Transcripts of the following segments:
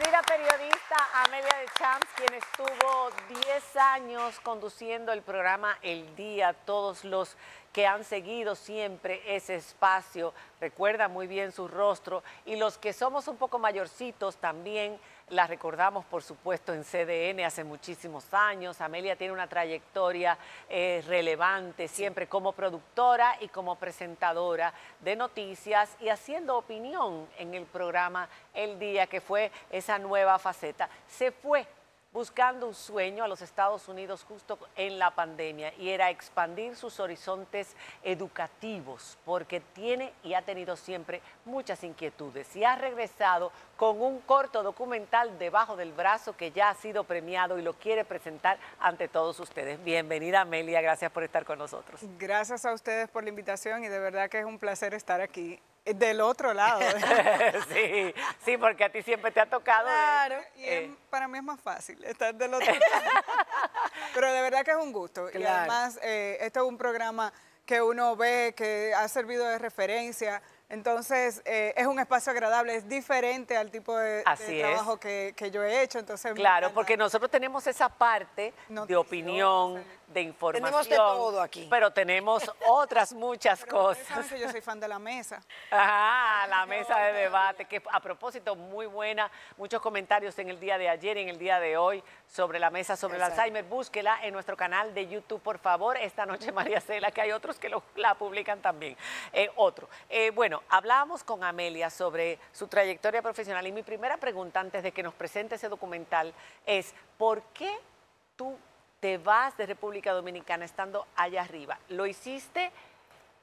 querida periodista Amelia de Champs, quien estuvo 10 años conduciendo el programa El Día, todos los que han seguido siempre ese espacio recuerda muy bien su rostro y los que somos un poco mayorcitos también la recordamos, por supuesto, en CDN hace muchísimos años. Amelia tiene una trayectoria eh, relevante siempre como productora y como presentadora de noticias y haciendo opinión en el programa El Día, que fue esa nueva faceta. Se fue buscando un sueño a los Estados Unidos justo en la pandemia y era expandir sus horizontes educativos, porque tiene y ha tenido siempre muchas inquietudes y ha regresado con un corto documental debajo del brazo que ya ha sido premiado y lo quiere presentar ante todos ustedes. Bienvenida Amelia, gracias por estar con nosotros. Gracias a ustedes por la invitación y de verdad que es un placer estar aquí. Del otro lado. sí, porque a ti siempre te ha tocado. ¿eh? Claro, y eh. para mí es más fácil estar del otro lado. Pero de verdad que es un gusto. Y además, eh, esto es un programa que uno ve, que ha servido de referencia. Entonces, eh, es un espacio agradable, es diferente al tipo de, trabajo que, yo he hecho. Entonces, claro, porque nosotros tenemos esa parte de opinión, de información. Tenemos de todo aquí. Pero tenemos otras muchas cosas. yo soy fan de la mesa. Ajá, la mesa de debate, que a propósito, muy buena. Muchos comentarios en el día de ayer y en el día de hoy sobre la mesa sobre el Alzheimer. Búsquela en nuestro canal de YouTube, por favor. Esta noche, María Cela, que hay otros que la publican también. Eh, otro. Eh, bueno, hablábamos con Amelia sobre su trayectoria profesional y mi primera pregunta antes de que nos presente ese documental es, ¿por qué tú te vas de República Dominicana estando allá arriba. Lo hiciste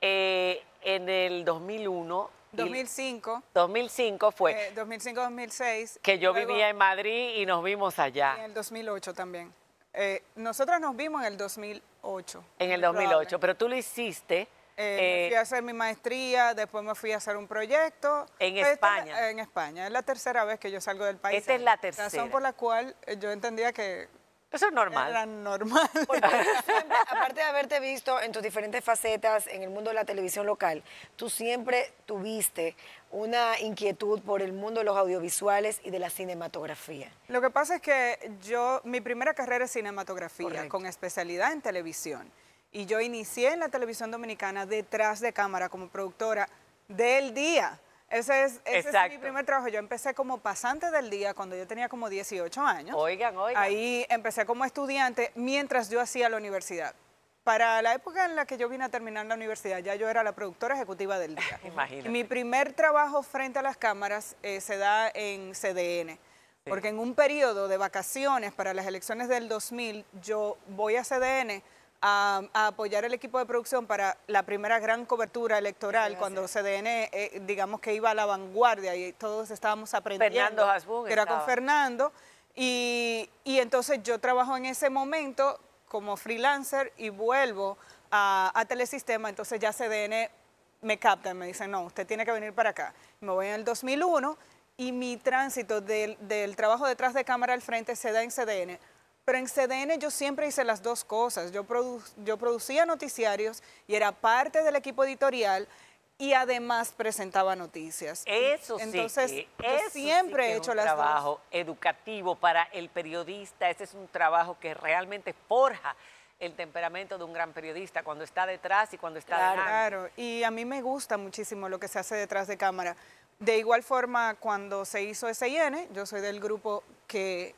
eh, en el 2001. 2005. 2005 fue. 2005-2006. Eh, que yo vivía en Madrid y nos vimos allá. en el 2008 también. Eh, nosotras nos vimos en el 2008. En el 2008, pero tú lo hiciste. Eh, fui a eh, hacer mi maestría, después me fui a hacer un proyecto. En España. En España. Es la tercera vez que yo salgo del país. Esta es la tercera. Razón por la cual yo entendía que eso es normal. normal. aparte de haberte visto en tus diferentes facetas en el mundo de la televisión local, tú siempre tuviste una inquietud por el mundo de los audiovisuales y de la cinematografía. Lo que pasa es que yo, mi primera carrera es cinematografía, con especialidad en televisión. Y yo inicié en la televisión dominicana detrás de cámara como productora del día. Ese, es, ese es, mi primer trabajo. Yo empecé como pasante del día cuando yo tenía como 18 años. Oigan, oigan. Ahí empecé como estudiante mientras yo hacía la universidad. Para la época en la que yo vine a terminar la universidad, ya yo era la productora ejecutiva del día. Imagínate. Mi primer trabajo frente a las cámaras eh, se da en CDN. Porque en un periodo de vacaciones para las elecciones del 2000, yo voy a CDN a, apoyar el equipo de producción para la primera gran cobertura electoral cuando CDN, eh, digamos que iba a la vanguardia y todos estábamos aprendiendo. Fernando Hasbun que era con Fernando. Y, y, entonces yo trabajo en ese momento como freelancer y vuelvo a, Telesistema, entonces ya CDN me captan, me dicen, no, usted tiene que venir para acá. Me voy en el 2001 y mi tránsito del, del trabajo detrás de cámara al frente se da en CDN pero en CDN yo siempre hice las dos cosas. Yo, yo producía noticiarios y era parte del equipo editorial y además presentaba noticias. Eso sí. Entonces, siempre he hecho las dos. Es un trabajo educativo para el periodista. Ese es un trabajo que realmente forja el temperamento de un gran periodista cuando está detrás y cuando está claro, Claro, y a mí me gusta muchísimo lo que se hace detrás de cámara. De igual forma, cuando se hizo SIN, yo soy del grupo que,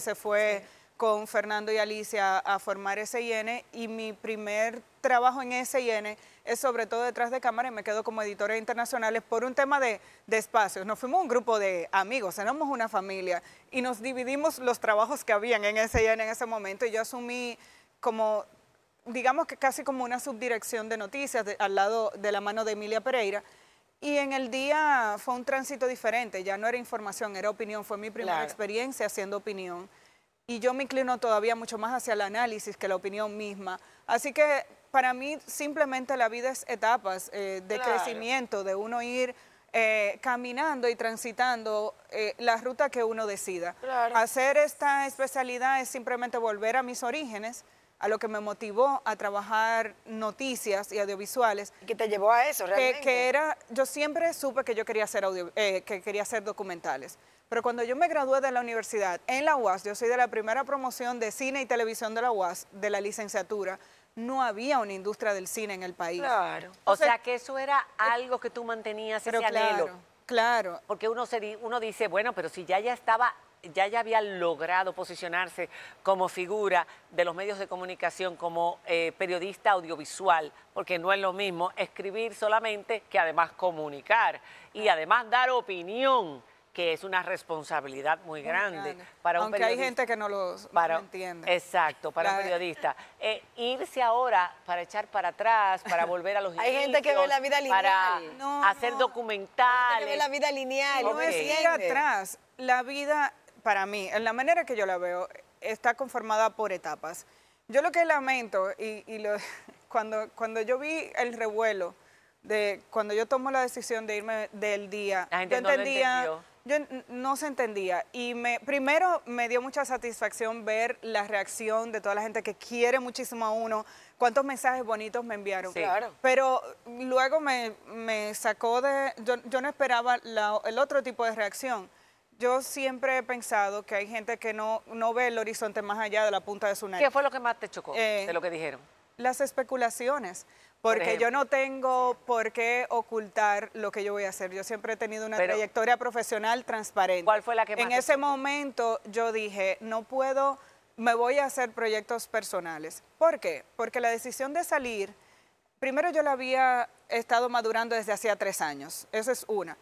se, fue con Fernando y Alicia a formar SIN y mi primer trabajo en SIN es sobre todo detrás de cámara y me quedo como editora internacionales por un tema de, de, espacios. Nos fuimos un grupo de amigos, éramos una familia y nos dividimos los trabajos que habían en SIN en ese momento y yo asumí como digamos que casi como una subdirección de noticias al lado de la mano de Emilia Pereira. Y en el día fue un tránsito diferente, ya no era información, era opinión, fue mi primera experiencia haciendo opinión y yo me inclino todavía mucho más hacia el análisis que la opinión misma. Así que para mí simplemente la vida es etapas eh, de crecimiento, de uno ir eh, caminando y transitando eh, la ruta que uno decida. Hacer esta especialidad es simplemente volver a mis orígenes, a lo que me motivó a trabajar noticias y audiovisuales. ¿Qué te llevó a eso realmente? Que, que era, yo siempre supe que yo quería hacer, audio, que quería hacer documentales. Pero cuando yo me gradué de la universidad en la UAS, yo soy de la primera promoción de cine y televisión de la UAS, de la licenciatura, no había una industria del cine en el país. Claro. O, sea, que eso era algo que tú mantenías pero ese claro, Claro. Porque uno se uno dice, bueno, pero si ya ya estaba ya ya había logrado posicionarse como figura de los medios de comunicación, como eh, periodista audiovisual, porque no es lo mismo escribir solamente que además comunicar y además dar opinión que es una responsabilidad muy, grande, para un Aunque hay gente que no lo entiende. Exacto, para un periodista. Eh, irse ahora para echar para atrás, para volver a los Hay gente que ve la vida lineal. Para hacer documental. documentales. que ve la vida lineal. No es ir atrás. La vida, para mí, en la manera que yo la veo, está conformada por etapas. Yo lo que lamento, y, y cuando, cuando yo vi el revuelo de cuando yo tomo la decisión de irme del día, yo entendía, no yo no se entendía y me primero me dio mucha satisfacción ver la reacción de toda la gente que quiere muchísimo a uno, cuántos mensajes bonitos me enviaron. Claro. Pero luego me, sacó de yo, no esperaba el otro tipo de reacción. Yo siempre he pensado que hay gente que no, no ve el horizonte más allá de la punta de su nariz. ¿Qué fue lo que más te chocó eh, de lo que dijeron? las especulaciones. Porque yo no tengo por qué ocultar lo que yo voy a hacer. Yo siempre he tenido una trayectoria profesional transparente. ¿Cuál fue la que En ese momento yo dije, no puedo, me voy a hacer proyectos personales. ¿Por qué? Porque la decisión de salir, primero yo la había estado madurando desde hacía tres años. Eso es una.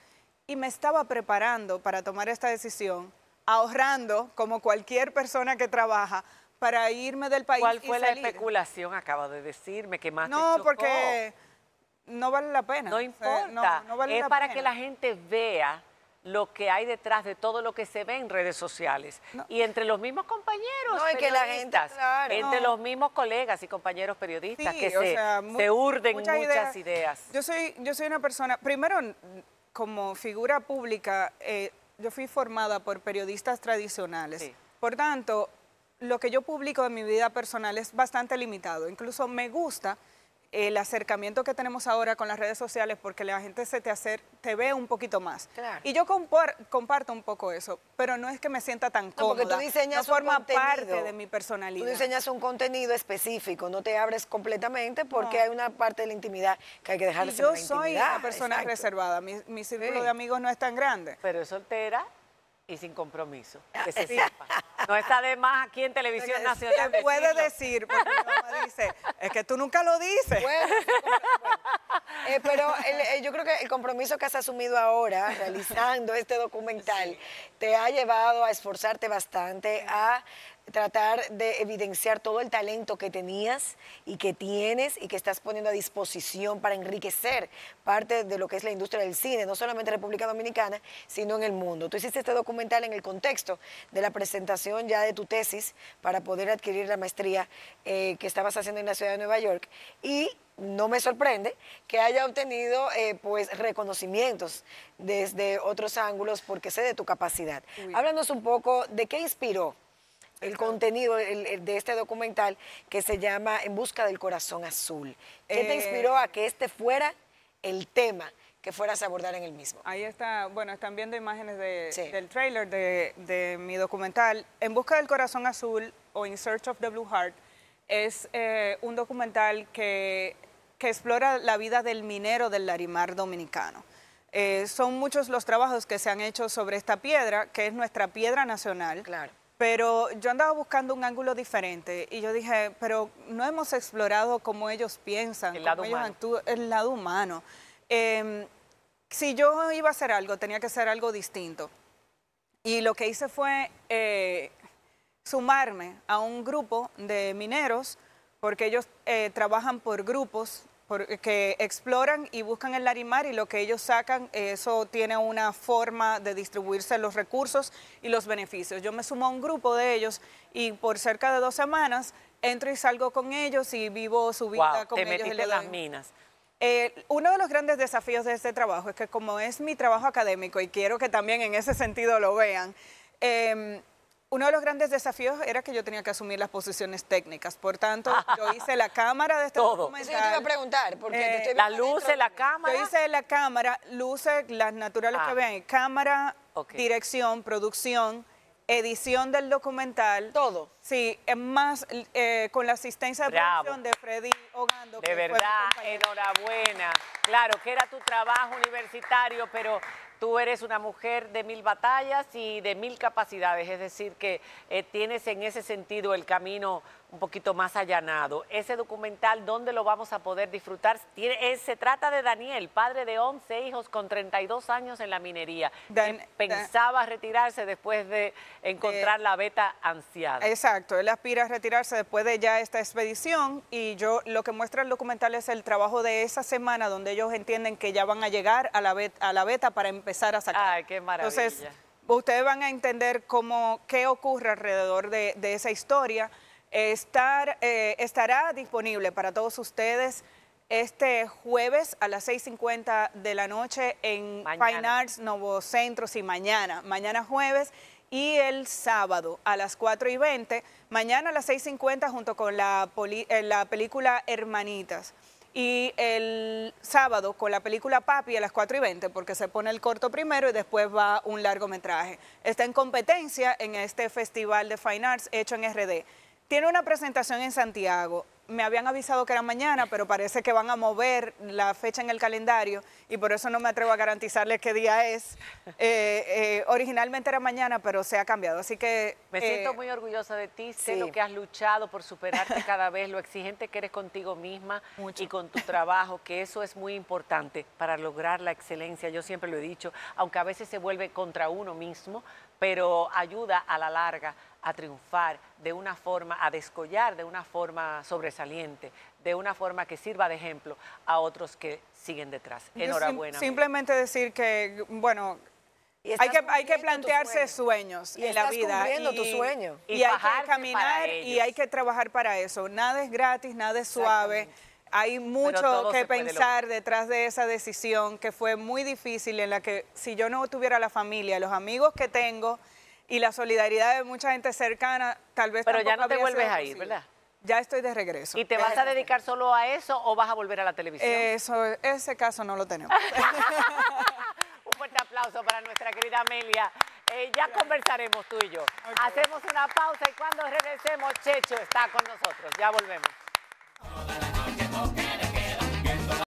Y me estaba preparando para tomar esta decisión, ahorrando, como cualquier persona que trabaja, para irme del país. ¿Cuál fue la especulación? Acaba de decirme que más. No, te chocó. porque no vale la pena. No importa. vale es para que la gente vea lo que hay detrás de todo lo que se ve en redes sociales y entre los mismos compañeros no, es que la gente, entre los mismos colegas y compañeros periodistas que se, urden muchas, ideas. Yo soy yo soy una persona, primero como figura pública, eh, yo fui formada por periodistas tradicionales. Por tanto, lo que yo publico de mi vida personal es bastante limitado. Incluso me gusta el acercamiento que tenemos ahora con las redes sociales porque la gente se te, te ve un poquito más. Y yo comparto un poco eso, pero no es que me sienta tan cómoda. porque tú diseñas no forma un parte de mi personalidad. Tú diseñas un contenido específico, no te abres completamente porque hay una parte de la intimidad que hay que dejar de Yo soy una persona reservada, mi, círculo de amigos no es tan grande. Pero es soltera y sin compromiso. Ah, que se sepa. No está de más aquí en Televisión Nacional. Se puede decir, porque mamá dice, es que tú nunca lo dices. Bueno, eh, pero eh, yo creo que el compromiso que has asumido ahora, realizando este documental, te ha llevado a esforzarte bastante, a tratar de evidenciar todo el talento que tenías y que tienes y que estás poniendo a disposición para enriquecer parte de lo que es la industria del cine, no solamente en República Dominicana, sino en el mundo. Tú hiciste este documental en el contexto de la presentación ya de tu tesis para poder adquirir la maestría eh, que estabas haciendo en la ciudad de Nueva York y no me sorprende que haya obtenido eh, pues reconocimientos desde otros ángulos porque sé de tu capacidad. Háblanos un poco de qué inspiró el contenido de este documental que se llama En busca del corazón azul. ¿Qué te eh, inspiró a que este fuera el tema que fueras a abordar en el mismo? Ahí está, bueno, están viendo imágenes del trailer de, mi documental. En busca del corazón azul o In Search of the Blue Heart es eh, un documental que que explora la vida del minero del Larimar dominicano. Eh, son muchos los trabajos que se han hecho sobre esta piedra, que es nuestra piedra nacional. Claro. Pero yo andaba buscando un ángulo diferente y yo dije, pero no hemos explorado cómo ellos piensan, el lado humano. el lado humano. Em, si yo iba a hacer algo, tenía que hacer algo distinto. Y lo que hice fue eh, sumarme a un grupo de mineros porque ellos eh, trabajan por grupos que exploran y buscan el larimar y lo que ellos sacan, eso tiene una forma de distribuirse los recursos y los beneficios. Yo me sumo a un grupo de ellos y por cerca de dos semanas entro y salgo con ellos y vivo su vida wow, con las minas. Eh, uno de los grandes desafíos de este trabajo es que como es mi trabajo académico y quiero que también en ese sentido lo vean, em, uno de los grandes desafíos era que yo tenía que asumir las posiciones técnicas. Por tanto, yo hice la cámara de este Todo. documental. te iba a preguntar. Porque eh, la luz la cámara. Yo hice la cámara, luces, las naturales que vean, ah. cámara, dirección, producción, edición del documental. Todo. Sí, más eh, con la asistencia de producción de Freddy Ogando. De verdad, enhorabuena. Claro, que era tu trabajo universitario, pero tú eres una mujer de mil batallas y de mil capacidades, es decir, que eh, tienes en ese sentido el camino poquito más allanado. Ese documental, donde lo vamos a poder disfrutar? Tiene, se trata de Daniel, padre de 11 hijos con 32 años en la minería. Dan, eh, pensaba retirarse después de encontrar eh, la beta ansiada. Exacto, él aspira a retirarse después de ya esta expedición y yo lo que muestra el documental es el trabajo de esa semana donde ellos entienden que ya van a llegar a la beta, a la beta para empezar a sacar. qué Entonces, ustedes van a entender cómo, qué ocurre alrededor de esa historia estar, eh, estará disponible para todos ustedes este jueves a las 6.50 de la noche en Fine Arts Novo Centro, y mañana, mañana jueves y el sábado a las 4 y mañana a las 6.50 junto con la, eh, la película Hermanitas y el sábado con la película Papi a las 4.20 y porque se pone el corto primero y después va un largometraje. Está en competencia en este Festival de Fine Arts hecho en RD. Tiene una presentación en Santiago. Me habían avisado que era mañana, pero parece que van a mover la fecha en el calendario y por eso no me atrevo a garantizarles qué día es. Eh, eh, originalmente era mañana, pero se ha cambiado, así que... Me siento eh, muy orgullosa de ti, sé lo que has luchado por superarte cada vez, lo exigente que eres contigo misma y con tu trabajo, que eso es muy importante para lograr la excelencia, yo siempre lo he dicho, aunque a veces se vuelve contra uno mismo, pero ayuda a la larga a triunfar de una forma, a descollar de una forma sobresaliente, de una forma que sirva de ejemplo a otros que siguen detrás. Enhorabuena. simplemente decir que, bueno, hay que, hay que plantearse sueños, en la vida. tu sueño. y hay que caminar y hay que trabajar para eso. Nada es gratis, nada es suave. Hay mucho que pensar detrás de esa decisión que fue muy difícil, en la que si yo no tuviera la familia, los amigos que tengo, y la solidaridad de mucha gente cercana, tal vez... Pero ya no te vuelves a ir, ¿verdad? Ya estoy de regreso. ¿Y te vas a dedicar solo a eso o vas a volver a la televisión? Eso, ese caso no lo tenemos. Un fuerte aplauso para nuestra querida Amelia. Eh, ya conversaremos tú y yo. Hacemos una pausa y cuando regresemos, Checho está con nosotros. Ya volvemos.